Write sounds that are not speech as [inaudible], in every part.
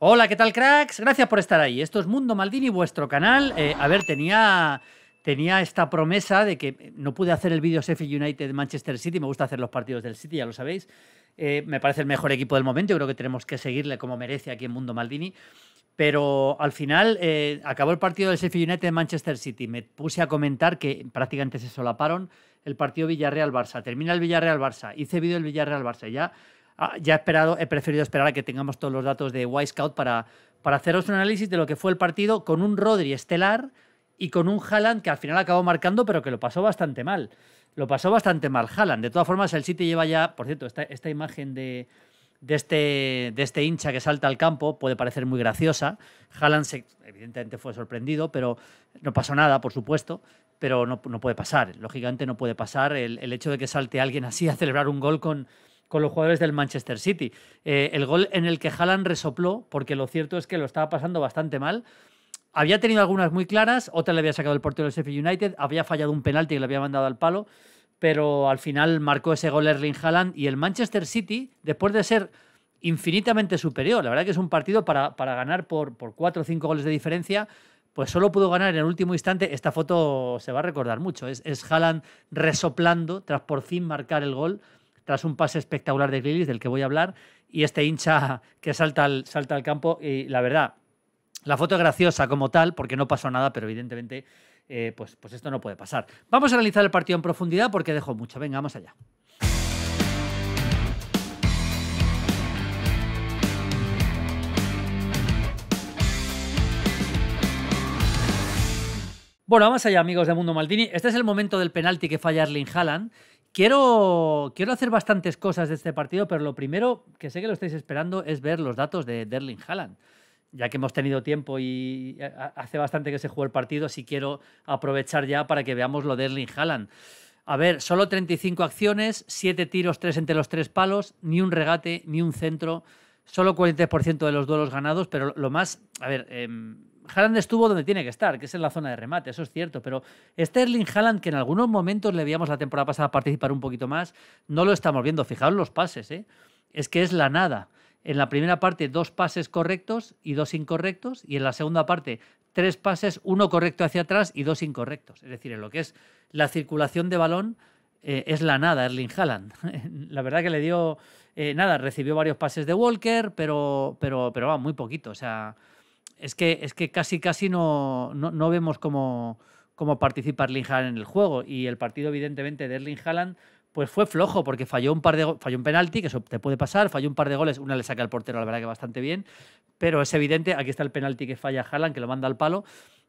Hola, ¿qué tal, cracks? Gracias por estar ahí. Esto es Mundo Maldini, vuestro canal. Eh, a ver, tenía, tenía esta promesa de que eh, no pude hacer el vídeo Sheffield United Manchester City. Me gusta hacer los partidos del City, ya lo sabéis. Eh, me parece el mejor equipo del momento. Yo creo que tenemos que seguirle como merece aquí en Mundo Maldini. Pero al final acabó el partido del Sheffield United de Manchester City. Me puse a comentar que prácticamente se solaparon el partido Villarreal-Barça. Termina el Villarreal-Barça. Hice vídeo del Villarreal-Barça. Ya Ah, ya he, esperado, he preferido esperar a que tengamos todos los datos de Scout para, para haceros un análisis de lo que fue el partido con un Rodri estelar y con un Haaland que al final acabó marcando, pero que lo pasó bastante mal. Lo pasó bastante mal Haaland. De todas formas, el City lleva ya, por cierto, esta, esta imagen de, este, de este hincha que salta al campo puede parecer muy graciosa. Haaland evidentemente fue sorprendido, pero no pasó nada, por supuesto, pero no, puede pasar. Lógicamente no puede pasar el, hecho de que salte alguien así a celebrar un gol con, con los jugadores del Manchester City. Eh, el gol en el que Haaland resopló, porque lo cierto es que lo estaba pasando bastante mal. Había tenido algunas muy claras, otra le había sacado el portero del Sheffield United, había fallado un penalti que le había mandado al palo, pero al final marcó ese gol Erling Haaland y el Manchester City, después de ser infinitamente superior, la verdad que es un partido para, para ganar por, por cuatro o cinco goles de diferencia, pues solo pudo ganar en el último instante. Esta foto se va a recordar mucho. Es, es Haaland resoplando tras por fin marcar el gol tras un pase espectacular de grillis del que voy a hablar, y este hincha [laughs] que salta al, campo. Y la verdad, la foto es graciosa como tal, porque no pasó nada, pero evidentemente, eh, pues, pues esto no puede pasar. Vamos a analizar el partido en profundidad porque dejo mucho. Venga, vamos allá. Bueno, vamos allá, amigos de Mundo Maldini. Este es el momento del penalti que falla Arlene Haaland Quiero, quiero hacer bastantes cosas de este partido, pero lo primero que sé que lo estáis esperando es ver los datos de Derling Haaland. Ya que hemos tenido tiempo y eh, hace bastante que se jugó el partido, así quiero aprovechar ya para que veamos lo de Erling Haaland. A ver, solo 35 acciones, 7 tiros, 3 entre los 3 palos, ni un regate, ni un centro, solo 43% de los duelos ganados, pero lo más, a ver, em, Haaland estuvo donde tiene que estar, que es en la zona de remate, eso es cierto, pero Erling Haaland, que en algunos momentos le veíamos la temporada pasada participar un poquito más, no lo estamos viendo. Fijaos los pases, ¿eh? es que es la nada. En la primera parte, dos pases correctos y dos incorrectos, y en la segunda parte, tres pases, uno correcto hacia atrás y dos incorrectos. Es decir, en lo que es la circulación de balón, eh, es la nada, Erling Haaland. [laughs] la verdad que le dio eh, nada, recibió varios pases de Walker, pero, pero, pero va muy poquito. O sea, es que, es que casi casi no, no, vemos cómo, cómo participa Erling Haaland en el juego. Y el partido, evidentemente, de Erling Haaland pues fue flojo porque falló un par de falló un penalti, que eso te puede pasar, falló un par de goles, una le saca al portero, la verdad que bastante bien, pero es evidente, aquí está el penalti que falla Haaland, que lo manda al palo,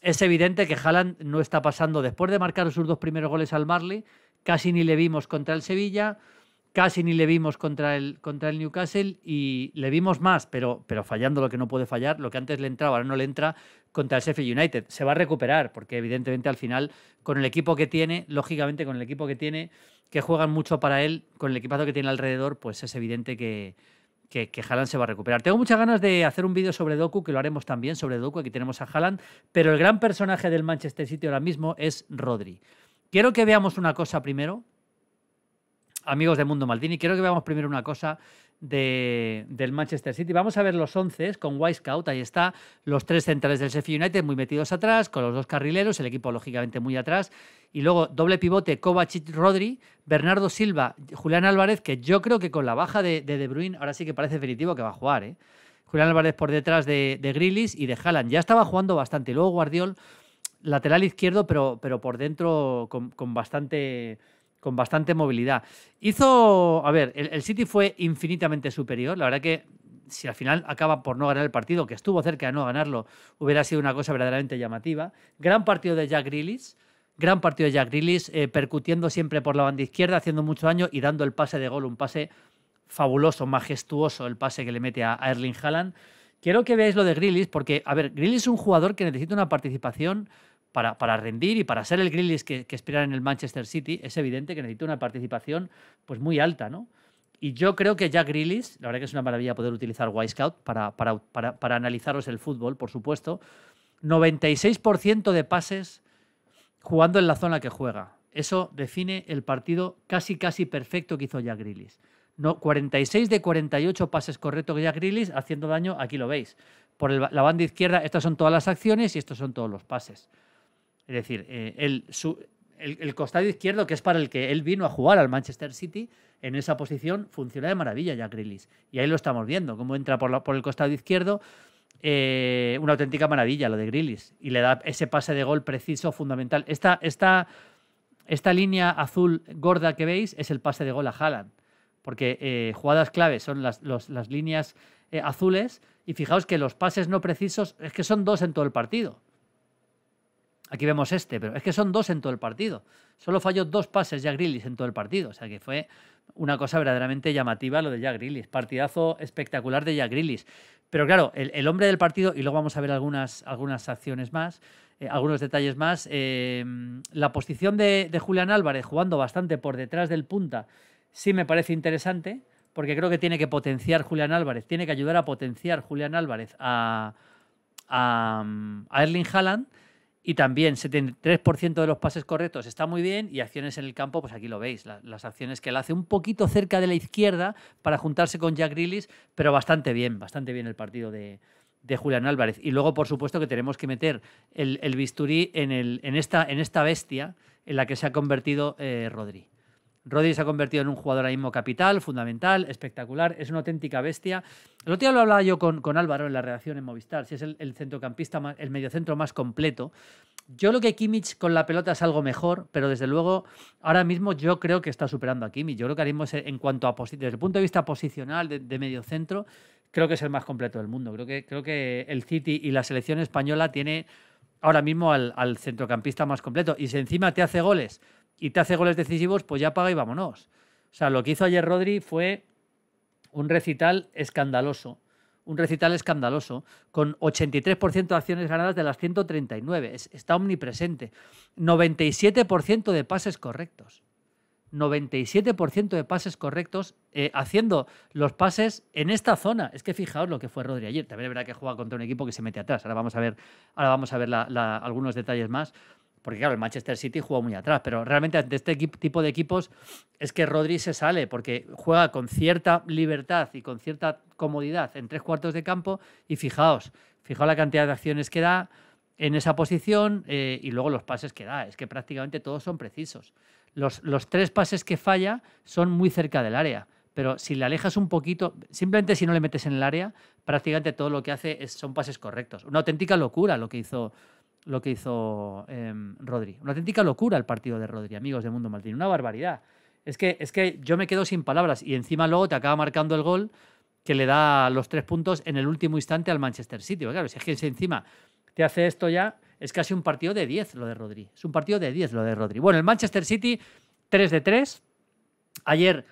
es evidente que Haaland no está pasando después de marcar sus dos primeros goles al Marley, casi ni le vimos contra el Sevilla, casi ni le vimos contra el, contra el Newcastle y le vimos más, pero, pero fallando lo que no puede fallar, lo que antes le entraba, ahora no le entra contra el Sheffield United. Se va a recuperar, porque evidentemente al final, con el equipo que tiene, lógicamente con el equipo que tiene, que juegan mucho para él, con el equipazo que tiene alrededor, pues es evidente que, que, que Haaland se va a recuperar. Tengo muchas ganas de hacer un vídeo sobre Doku, que lo haremos también sobre Doku, aquí tenemos a Haaland, pero el gran personaje del Manchester City ahora mismo es Rodri. Quiero que veamos una cosa primero, amigos de Mundo Maldini, quiero que veamos primero una cosa del Manchester City. Vamos a ver los 11 con Wisecout. Ahí está, los tres centrales del Sheffield United muy metidos atrás, con los dos carrileros, el equipo lógicamente muy atrás. Y luego doble pivote Kovacic Rodri, Bernardo Silva, Julián Álvarez, que yo creo que con la baja de De, Bruyne ahora sí que parece definitivo que va a jugar. ¿eh? Julián Álvarez por detrás de, de y de Haaland. Ya estaba jugando bastante. luego Guardiol, lateral izquierdo, pero, pero por dentro con, con bastante con bastante movilidad. Hizo, a ver, el, City fue infinitamente superior, la verdad que si al final acaba por no ganar el partido, que estuvo cerca de no ganarlo, hubiera sido una cosa verdaderamente llamativa. Gran partido de Jack Grealish, gran partido de Jack Grealish, eh, percutiendo siempre por la banda izquierda, haciendo mucho daño y dando el pase de gol, un pase fabuloso, majestuoso el pase que le mete a, Erling Haaland. Quiero que veáis lo de Grealish, porque, a ver, Grealish es un jugador que necesita una participación para, rendir y para ser el Grealish que, que en el Manchester City, es evidente que necesita una participación pues, muy alta, ¿no? Y yo creo que Jack grillis la verdad que es una maravilla poder utilizar Wisecout para, para, analizaros el fútbol, por supuesto. 96% de pases jugando en la zona que juega. Eso define el partido casi, casi perfecto que hizo Jack grillis No, 46 de 48 pases correctos que Jack grillis haciendo daño, aquí lo veis. Por la banda izquierda, estas son todas las acciones y estos son todos los pases. Es decir, eh, el, el, costado izquierdo, que es para el que él vino a jugar al Manchester City, en esa posición funciona de maravilla ya Grillis. Y ahí lo estamos viendo, cómo entra por, por el costado izquierdo. Eh, una auténtica maravilla lo de Grillis, Y le da ese pase de gol preciso, fundamental. Esta, esta, esta línea azul gorda que veis es el pase de gol a Haaland. Porque eh, jugadas clave son las, líneas azules. Y fijaos que los pases no precisos es que son dos en todo el partido. Aquí vemos este, pero es que son dos en todo el partido. Solo falló dos pases ya Grillis en todo el partido. O sea que fue una cosa verdaderamente llamativa lo de Jack Grillis. Partidazo espectacular de Jack Grillis. Pero claro, el, hombre del partido, y luego vamos a ver algunas, algunas acciones más, eh, algunos detalles más. Eh, la posición de, Julián Álvarez jugando bastante por detrás del punta sí me parece interesante, porque creo que tiene que potenciar Julián Álvarez, tiene que ayudar a potenciar Julián Álvarez a, a Erling Haaland y también 73% de los pases correctos está muy bien y acciones en el campo, pues aquí lo veis, las acciones que él hace un poquito cerca de la izquierda para juntarse con Jack Grillis, pero bastante bien, bastante bien el partido de, de Julián Álvarez. Y luego, por supuesto, que tenemos que meter el, el bisturí en, el, en, esta, en esta bestia en la que se ha convertido eh, Rodri. Rodri se ha convertido en un jugador ahí mismo capital, fundamental, espectacular, es una auténtica bestia. El otro día lo hablaba yo con, Álvaro en la reacción en Movistar, si es el, centrocampista, el mediocentro más completo. Yo lo que Kimmich con la pelota es algo mejor, pero desde luego ahora mismo yo creo que está superando a Kimmich. Yo creo que ahora mismo en cuanto a desde el punto de vista posicional de, mediocentro, creo que es el más completo del mundo. Creo que, creo que el City y la selección española tiene ahora mismo al, al centrocampista más completo. Y si encima te hace goles y te hace goles decisivos, pues ya paga y vámonos. O sea, lo que hizo ayer Rodri fue un recital escandaloso. Un recital escandaloso, con 83% de acciones ganadas de las 139. está omnipresente. 97% de pases correctos. 97% de pases correctos, eh, haciendo los pases en esta zona. Es que fijaos lo que fue Rodri ayer. También es verdad que juega contra un equipo que se mete atrás. Ahora vamos a ver, ahora vamos a ver algunos detalles más porque claro, el Manchester City juega muy atrás, pero realmente ante este tipo de equipos es que Rodri se sale, porque juega con cierta libertad y con cierta comodidad en tres cuartos de campo, y fijaos, fijaos la cantidad de acciones que da en esa posición eh, y luego los pases que da, es que prácticamente todos son precisos. Los, tres pases que falla son muy cerca del área pero si le alejas un poquito, simplemente si no le metes en el área, prácticamente todo lo que hace son pases correctos. Una auténtica locura lo que hizo lo que hizo em, Rodri. Una auténtica locura el partido de Rodri, amigos de Mundo Maldini. Una barbaridad. Es que, es que yo me quedo sin palabras y encima luego te acaba marcando el gol que le da los tres puntos en el último instante al Manchester City. claro, si es que encima te hace esto ya, es casi un partido de 10 lo de Rodri. Es un partido de 10 lo de Rodri. Bueno, el Manchester City, 3 de 3. Ayer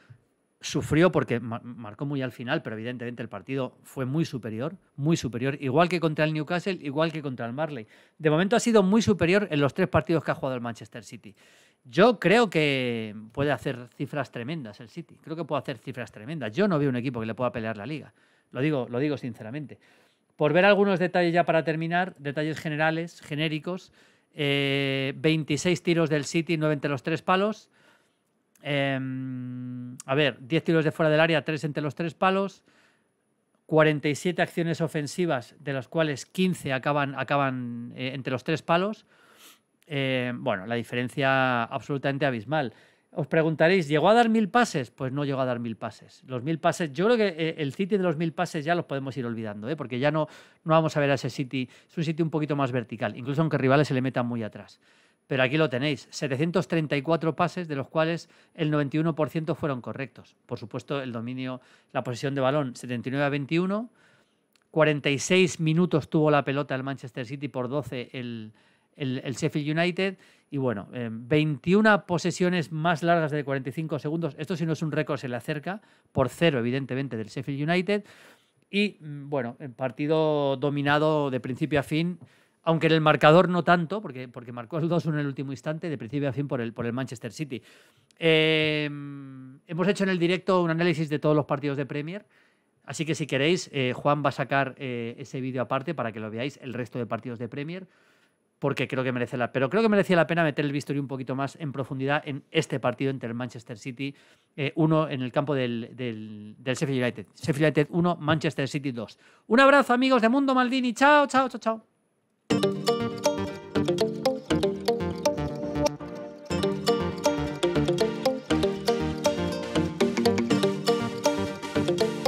sufrió porque marcó muy al final, pero evidentemente el partido fue muy superior, muy superior, igual que contra el Newcastle, igual que contra el Marley. De momento ha sido muy superior en los tres partidos que ha jugado el Manchester City. Yo creo que puede hacer cifras tremendas el City, creo que puede hacer cifras tremendas. Yo no veo un equipo que le pueda pelear la liga, lo digo, lo digo sinceramente. Por ver algunos detalles ya para terminar, detalles generales, genéricos, 26 eh, tiros del City, 9 entre los tres palos. Em, a ver, 10 tiros de fuera del área, 3 entre los tres palos. 47 acciones ofensivas, de las cuales 15 acaban, eh, entre los tres palos. Em, bueno, la diferencia absolutamente abismal. Os preguntaréis, ¿llegó a dar mil pases? Pues no llegó a dar mil pases. Los mil pases, yo creo que eh, el City de los mil pases ya los podemos ir olvidando, ¿eh? porque ya no, no vamos a ver a ese City. Es un City un poquito más vertical, incluso aunque rivales se le metan muy atrás. Pero aquí lo tenéis, 734 pases, de los cuales el 91% fueron correctos. Por supuesto, el dominio, la posesión de balón, 79 a 21. 46 minutos tuvo la pelota el Manchester City por 12 el, Sheffield United. Y bueno, 21 eh, posesiones más largas de 45 segundos. Esto si no es un récord se le acerca, por cero evidentemente del Sheffield United. Y mm, bueno, el partido dominado de principio a fin aunque en el marcador no tanto, porque, porque marcó el 2 en el último instante, de principio a fin por el, por el Manchester City. Em, hemos hecho en el directo un análisis de todos los partidos de Premier, así que si queréis, eh, Juan va a sacar eh, ese vídeo aparte para que lo veáis, el resto de partidos de Premier, porque creo que merece la Pero creo que merecía la pena meter el bisturí un poquito más en profundidad en este partido entre el Manchester City, eh, uno en el campo del, del, del Sheffield United. Sheffield United 1, Manchester City 2. Un abrazo amigos de Mundo Maldini, chao, chao, chao, chao. Thank you.